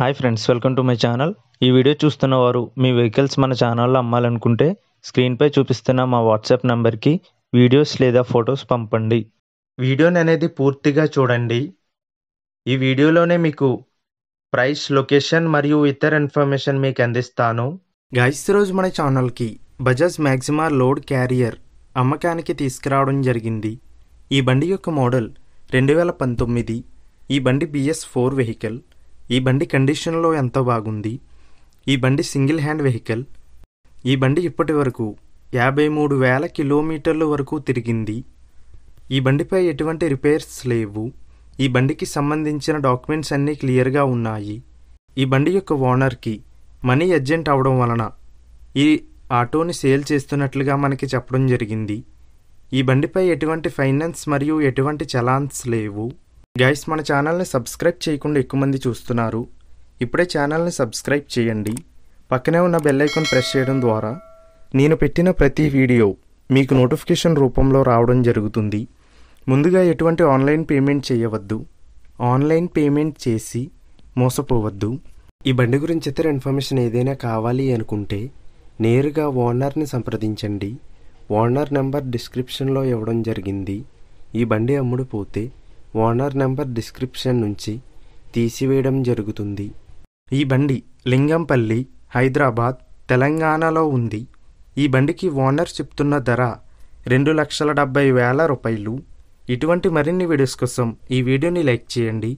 hi friends welcome to my channel ఈ video చూస్తున్న వారు మీ వెహికల్స్ మన ఛానల్లో అమ్మాలనుకుంటే స్క్రీన్పై చూపిస్తున్న మా వాట్సాప్ నెంబర్కి వీడియోస్ లేదా ఫొటోస్ పంపండి వీడియోని అనేది పూర్తిగా చూడండి ఈ వీడియోలోనే మీకు ప్రైస్ లొకేషన్ మరియు ఇతర ఇన్ఫర్మేషన్ మీకు అందిస్తాను గాయస్ రోజు మన ఛానల్కి బజాజ్ మ్యాక్సిమా లోడ్ క్యారియర్ అమ్మకానికి తీసుకురావడం జరిగింది ఈ బండి యొక్క మోడల్ రెండు వేల పంతొమ్మిది ఈ బండి బిఎస్ ఫోర్ వెహికల్ ఈ బండి కండిషన్లో ఎంత బాగుంది ఈ బండి సింగిల్ హ్యాండ్ వెహికల్ ఈ బండి ఇప్పటి వరకు యాభై మూడు వేల కిలోమీటర్ల వరకు తిరిగింది ఈ బండిపై ఎటువంటి రిపేర్స్ లేవు ఈ బండికి సంబంధించిన డాక్యుమెంట్స్ అన్నీ క్లియర్గా ఉన్నాయి ఈ బండి యొక్క ఓనర్కి మనీ అర్జెంట్ అవడం వలన ఈ ఆటోని సేల్ చేస్తున్నట్లుగా మనకి చెప్పడం జరిగింది ఈ బండిపై ఎటువంటి ఫైనాన్స్ మరియు ఎటువంటి చలాన్స్ లేవు గైస్ మన ఛానల్ని సబ్స్క్రైబ్ చేయకుండా ఎక్కువ మంది చూస్తున్నారు ఇప్పుడే ఛానల్ని సబ్స్క్రైబ్ చేయండి పక్కనే ఉన్న బెల్ ఐకాన్ ప్రెస్ చేయడం ద్వారా నేను పెట్టిన ప్రతి వీడియో మీకు నోటిఫికేషన్ రూపంలో రావడం జరుగుతుంది ముందుగా ఎటువంటి ఆన్లైన్ పేమెంట్ చేయవద్దు ఆన్లైన్ పేమెంట్ చేసి మోసపోవద్దు ఈ బండి గురించి ఇతర ఇన్ఫర్మేషన్ ఏదైనా కావాలి అనుకుంటే నేరుగా ఓనర్ని సంప్రదించండి ఓనర్ నెంబర్ డిస్క్రిప్షన్లో ఇవ్వడం జరిగింది ఈ బండి అమ్ముడు పోతే ఓనర్ నెంబర్ డిస్క్రిప్షన్ నుంచి తీసివేయడం జరుగుతుంది ఈ బండి లింగంపల్లి హైదరాబాద్ తెలంగాణలో ఉంది ఈ బండికి ఓనర్ చెప్తున్న ధర రెండు లక్షల డెబ్బై వేల రూపాయలు ఇటువంటి మరిన్ని వీడియోస్ కోసం ఈ వీడియోని లైక్ చేయండి